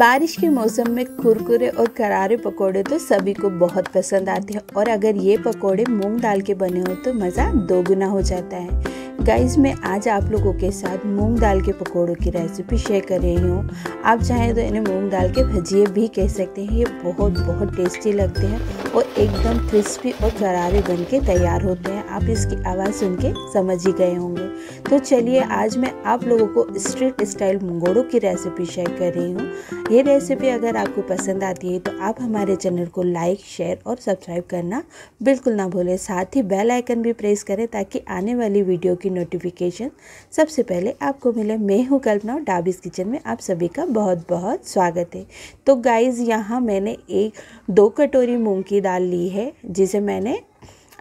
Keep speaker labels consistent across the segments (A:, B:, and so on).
A: बारिश के मौसम में कुरकुरे और करारे पकोड़े तो सभी को बहुत पसंद आते हैं और अगर ये पकोड़े मूंग दाल के बने हो तो मज़ा दोगुना हो जाता है गाइज मैं आज आप लोगों के साथ मूंग दाल के पकोड़ों की रेसिपी शेयर कर रही हूँ आप चाहें तो इन्हें मूंग दाल के भजिए भी कह सकते हैं ये बहुत बहुत टेस्टी लगते हैं और एकदम क्रिस्पी और करारे बन के तैयार होते हैं आप इसकी आवाज़ सुन के समझ ही गए होंगे तो चलिए आज मैं आप लोगों को स्ट्रीट स्टाइल मुंगोड़ों की रेसिपी शेयर कर रही हूँ ये रेसिपी अगर आपको पसंद आती है तो आप हमारे चैनल को लाइक शेयर और सब्सक्राइब करना बिल्कुल ना भूलें साथ ही बेल आइकन भी प्रेस करें ताकि आने वाली वीडियो की नोटिफिकेशन सबसे पहले आपको मिले मैं हूँ कल्पना और डाबिस किचन में आप सभी का बहुत बहुत स्वागत है तो गाइज़ यहाँ मैंने एक दो कटोरी मूंग की दाल ली है जिसे मैंने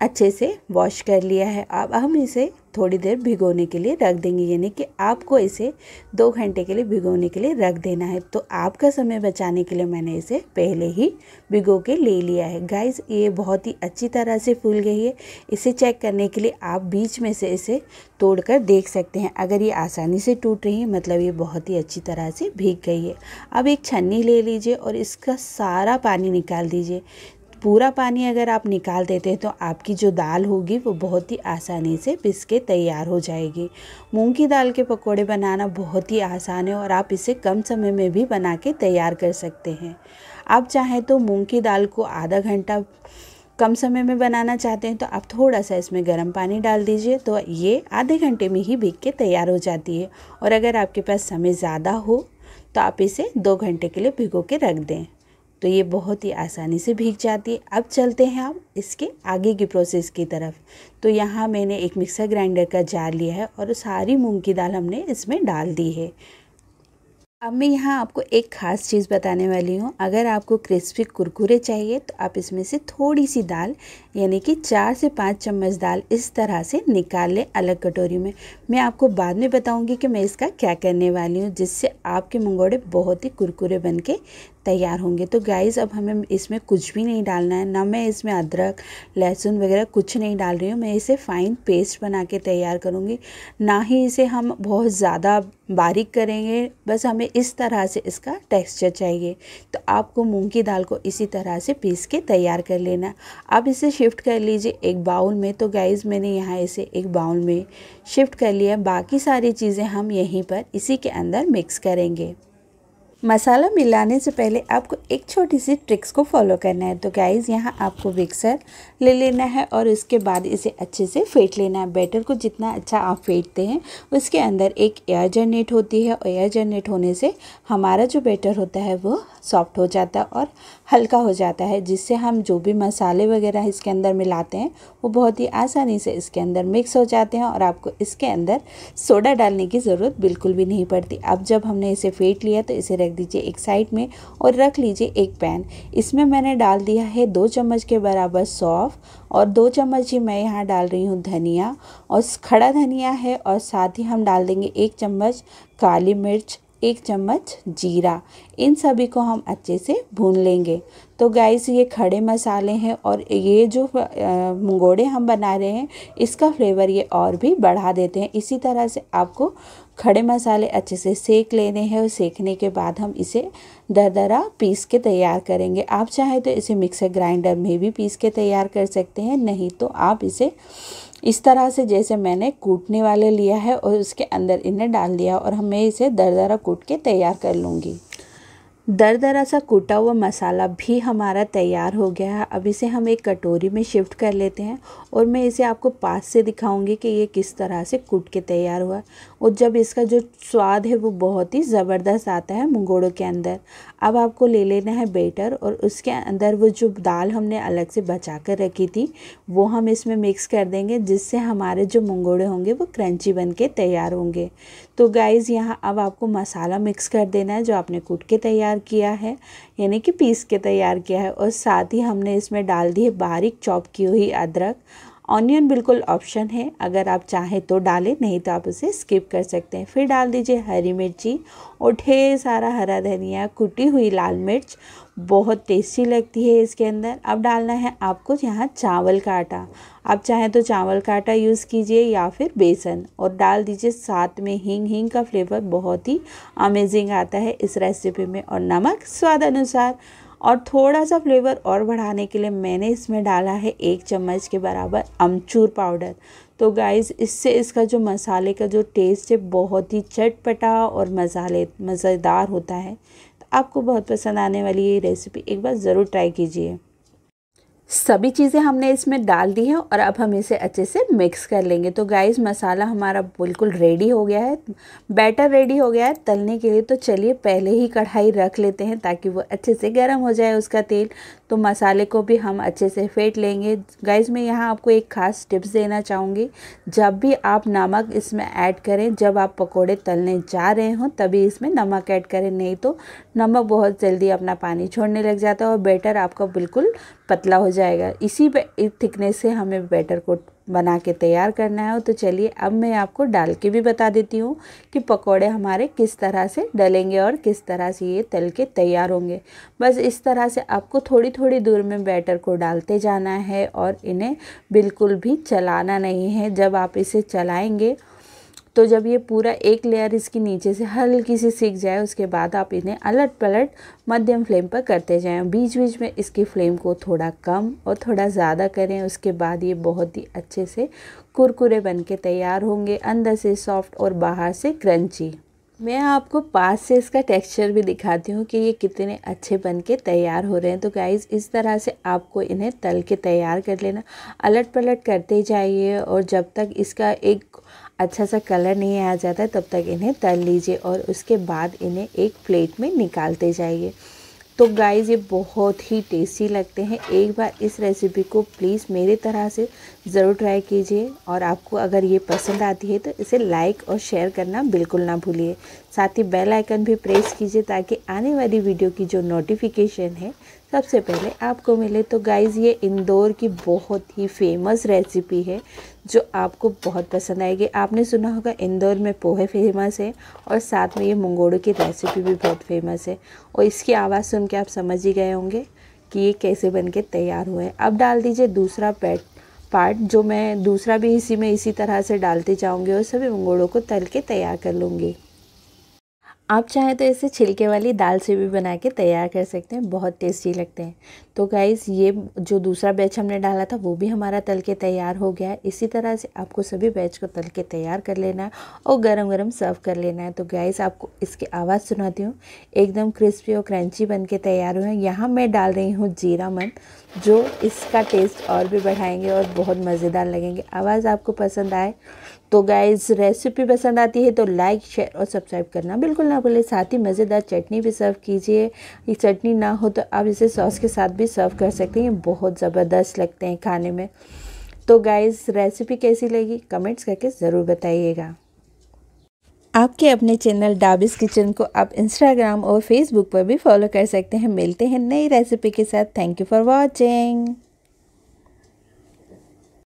A: अच्छे से वॉश कर लिया है अब हम इसे थोड़ी देर भिगोने के लिए रख देंगे यानी कि आपको इसे दो घंटे के लिए भिगोने के लिए रख देना है तो आपका समय बचाने के लिए मैंने इसे पहले ही भिगो के ले लिया है गाइस ये बहुत ही अच्छी तरह से फूल गई है इसे चेक करने के लिए आप बीच में से इसे तोड़कर देख सकते हैं अगर ये आसानी से टूट रही है मतलब ये बहुत ही अच्छी तरह से भीग गई है अब एक छन्नी ले लीजिए और इसका सारा पानी निकाल दीजिए पूरा पानी अगर आप निकाल देते हैं तो आपकी जो दाल होगी वो बहुत ही आसानी से पिस के तैयार हो जाएगी मूंग की दाल के पकौड़े बनाना बहुत ही आसान है और आप इसे कम समय में भी बना के तैयार कर सकते हैं आप चाहें तो मूंग की दाल को आधा घंटा कम समय में बनाना चाहते हैं तो आप थोड़ा सा इसमें गर्म पानी डाल दीजिए तो ये आधे घंटे में ही भीग के तैयार हो जाती है और अगर आपके पास समय ज़्यादा हो तो आप इसे दो घंटे के लिए भिगो के रख दें तो ये बहुत ही आसानी से भीग जाती है अब चलते हैं आप इसके आगे की प्रोसेस की तरफ तो यहाँ मैंने एक मिक्सर ग्राइंडर का जार लिया है और सारी मूंग की दाल हमने इसमें डाल दी है अब मैं यहाँ आपको एक ख़ास चीज़ बताने वाली हूँ अगर आपको क्रिस्पी कुरकुरे चाहिए तो आप इसमें से थोड़ी सी दाल यानी कि चार से पाँच चम्मच दाल इस तरह से निकाल लें अलग कटोरी में मैं आपको बाद में बताऊँगी कि मैं इसका क्या करने वाली हूँ जिससे आपके मंगोड़े बहुत ही कुरकुरे बन के तैयार होंगे तो गाइस अब हमें इसमें कुछ भी नहीं डालना है ना मैं इसमें अदरक लहसुन वगैरह कुछ नहीं डाल रही हूँ मैं इसे फ़ाइन पेस्ट बना के तैयार करूँगी ना ही इसे हम बहुत ज़्यादा बारीक करेंगे बस हमें इस तरह से इसका टेक्सचर चाहिए तो आपको मूंग की दाल को इसी तरह से पीस के तैयार कर लेना अब इसे शिफ्ट कर लीजिए एक बाउल में तो गाइज़ मैंने यहाँ इसे एक बाउल में शिफ्ट कर लिया बाकी सारी चीज़ें हम यहीं पर इसी के अंदर मिक्स करेंगे मसाला मिलाने से पहले आपको एक छोटी सी ट्रिक्स को फॉलो करना है तो गाइज़ यहाँ आपको विक्सर ले लेना है और उसके बाद इसे अच्छे से फेंट लेना है बैटर को जितना अच्छा आप फेंटते हैं उसके अंदर एक एयर जनरेट होती है और एयर जनरेट होने से हमारा जो बैटर होता है वो सॉफ्ट हो जाता है और हल्का हो जाता है जिससे हम जो भी मसाले वगैरह इसके अंदर मिलाते हैं वो बहुत ही आसानी से इसके अंदर मिक्स हो जाते हैं और आपको इसके अंदर सोडा डालने की ज़रूरत बिल्कुल भी नहीं पड़ती अब जब हमने इसे फेंट लिया तो इसे रख दीजिए एक साइड में और रख लीजिए एक पैन इसमें मैंने डाल दिया है दो चम्मच के बराबर सौफ़ और दो चम्मच ही मैं यहाँ डाल रही हूँ धनिया और खड़ा धनिया है और साथ ही हम डाल देंगे एक चम्मच काली मिर्च एक चम्मच जीरा इन सभी को हम अच्छे से भून लेंगे तो गैस ये खड़े मसाले हैं और ये जो मुंगोड़े हम बना रहे हैं इसका फ्लेवर ये और भी बढ़ा देते हैं इसी तरह से आपको खड़े मसाले अच्छे से सेक लेने हैं और सेकने के बाद हम इसे दरदरा पीस के तैयार करेंगे आप चाहे तो इसे मिक्सर ग्राइंडर में भी पीस के तैयार कर सकते हैं नहीं तो आप इसे इस तरह से जैसे मैंने कूटने वाले लिया है और उसके अंदर इन्हें डाल दिया और हमें इसे दर दरा कूट के तैयार कर लूँगी दर दरा सा कूटा हुआ मसाला भी हमारा तैयार हो गया है अब इसे हम एक कटोरी में शिफ्ट कर लेते हैं और मैं इसे आपको पास से दिखाऊंगी कि ये किस तरह से कूट के तैयार हुआ और जब इसका जो स्वाद है वो बहुत ही ज़बरदस्त आता है मुंगोड़ों के अंदर अब आपको ले लेना है बेटर और उसके अंदर वो जो दाल हमने अलग से बचा कर रखी थी वो हम इसमें मिक्स कर देंगे जिससे हमारे जो मुंगोड़े होंगे वो क्रंची बन के तैयार होंगे तो गाइज़ यहाँ अब आपको मसाला मिक्स कर देना है जो आपने कूट के तैयार किया है यानी कि पीस के तैयार किया है और साथ ही हमने इसमें डाल दी है बारीक चॉप की हुई अदरक ऑनियन बिल्कुल ऑप्शन है अगर आप चाहें तो डालें नहीं तो आप उसे स्किप कर सकते हैं फिर डाल दीजिए हरी मिर्ची और ढेर सारा हरा धनिया कुटी हुई लाल मिर्च बहुत टेस्टी लगती है इसके अंदर अब डालना है आपको यहाँ चावल का आटा आप चाहें तो चावल का आटा यूज़ कीजिए या फिर बेसन और डाल दीजिए साथ में हींग हींग का फ्लेवर बहुत ही अमेजिंग आता है इस रेसिपी में और नमक स्वाद अनुसार और थोड़ा सा फ्लेवर और बढ़ाने के लिए मैंने इसमें डाला है एक चम्मच के बराबर अमचूर पाउडर तो गाइस इससे इसका जो मसाले का जो टेस्ट है बहुत ही चटपटा और मसाले मज़ेदार होता है तो आपको बहुत पसंद आने वाली ये रेसिपी एक बार ज़रूर ट्राई कीजिए सभी चीज़ें हमने इसमें डाल दी हैं और अब हम इसे अच्छे से मिक्स कर लेंगे तो गाइस मसाला हमारा बिल्कुल रेडी हो गया है बैटर रेडी हो गया है तलने के लिए तो चलिए पहले ही कढ़ाई रख लेते हैं ताकि वो अच्छे से गर्म हो जाए उसका तेल तो मसाले को भी हम अच्छे से फेंट लेंगे गाइस मैं यहाँ आपको एक ख़ास टिप्स देना चाहूँगी जब भी आप नमक इसमें ऐड करें जब आप पकौड़े तलने जा रहे हों तभी इसमें नमक ऐड करें नहीं तो नमक बहुत जल्दी अपना पानी छोड़ने लग जाता है और बैटर आपका बिल्कुल पतला हो जाएगा इसी थिकनेस से हमें बैटर को बना के तैयार करना है तो चलिए अब मैं आपको डाल के भी बता देती हूँ कि पकोड़े हमारे किस तरह से डलेंगे और किस तरह से ये तल के तैयार होंगे बस इस तरह से आपको थोड़ी थोड़ी दूर में बैटर को डालते जाना है और इन्हें बिल्कुल भी चलाना नहीं है जब आप इसे चलाएँगे तो जब ये पूरा एक लेयर इसकी नीचे से हल्की सी सीख जाए उसके बाद आप इन्हें अलट पलट मध्यम फ्लेम पर करते जाएँ बीच बीच में इसकी फ्लेम को थोड़ा कम और थोड़ा ज़्यादा करें उसके बाद ये बहुत ही अच्छे से कुरकुरे बन के तैयार होंगे अंदर से सॉफ्ट और बाहर से क्रंची मैं आपको पास से इसका टेक्सचर भी दिखाती हूँ कि ये कितने अच्छे बन के तैयार हो रहे हैं तो गाइज़ इस तरह से आपको इन्हें तल के तैयार कर लेना अलट पलट करते जाइए और जब तक इसका एक अच्छा सा कलर नहीं आ जाता तब तक इन्हें तल लीजिए और उसके बाद इन्हें एक प्लेट में निकालते जाइए तो गाइस ये बहुत ही टेस्टी लगते हैं एक बार इस रेसिपी को प्लीज़ मेरे तरह से ज़रूर ट्राई कीजिए और आपको अगर ये पसंद आती है तो इसे लाइक और शेयर करना बिल्कुल ना भूलिए साथ ही बेल आइकन भी प्रेस कीजिए ताकि आने वाली वीडियो की जो नोटिफिकेशन है सबसे पहले आपको मिले तो गाइज़ ये इंदौर की बहुत ही फेमस रेसिपी है जो आपको बहुत पसंद आएगी आपने सुना होगा इंदौर में पोहे फेमस है और साथ में ये मंगोड़ों की रेसिपी भी बहुत फेमस है और इसकी आवाज़ सुन के आप समझ ही गए होंगे कि ये कैसे बन के तैयार हुए हैं अब डाल दीजिए दूसरा पैट पार्ट जो मैं दूसरा भी इसी में इसी तरह से डालते जाऊंगी और सभी मंगोड़ों को तल के तैयार कर लूँगी आप चाहें तो इसे छिलके वाली दाल से भी बना के तैयार कर सकते हैं बहुत टेस्टी लगते हैं तो गाइज़ ये जो दूसरा बैच हमने डाला था वो भी हमारा तल के तैयार हो गया है इसी तरह से आपको सभी बैच को तल के तैयार कर लेना है और गरम गरम सर्व कर लेना है तो गाइज़ आपको इसकी आवाज़ सुनाती हूँ एकदम क्रिस्पी और क्रंची बन के तैयार हुए हैं यहाँ मैं डाल रही हूँ जीरा मन जो इसका टेस्ट और भी बढ़ाएंगे और बहुत मज़ेदार लगेंगे आवाज़ आपको पसंद आए तो गाइज़ रेसिपी पसंद आती है तो लाइक शेयर और सब्सक्राइब करना बिल्कुल ना भूलें साथ ही मज़ेदार चटनी भी सर्व कीजिए ये चटनी ना हो तो आप इसे सॉस के साथ भी सर्व कर सकते हैं बहुत ज़बरदस्त लगते हैं खाने में तो गाइज़ रेसिपी कैसी लगी कमेंट्स करके ज़रूर बताइएगा आपके अपने चैनल डाबिस किचन को आप इंस्टाग्राम और फेसबुक पर भी फॉलो कर सकते हैं मिलते हैं नई रेसिपी के साथ थैंक यू फॉर वॉचिंग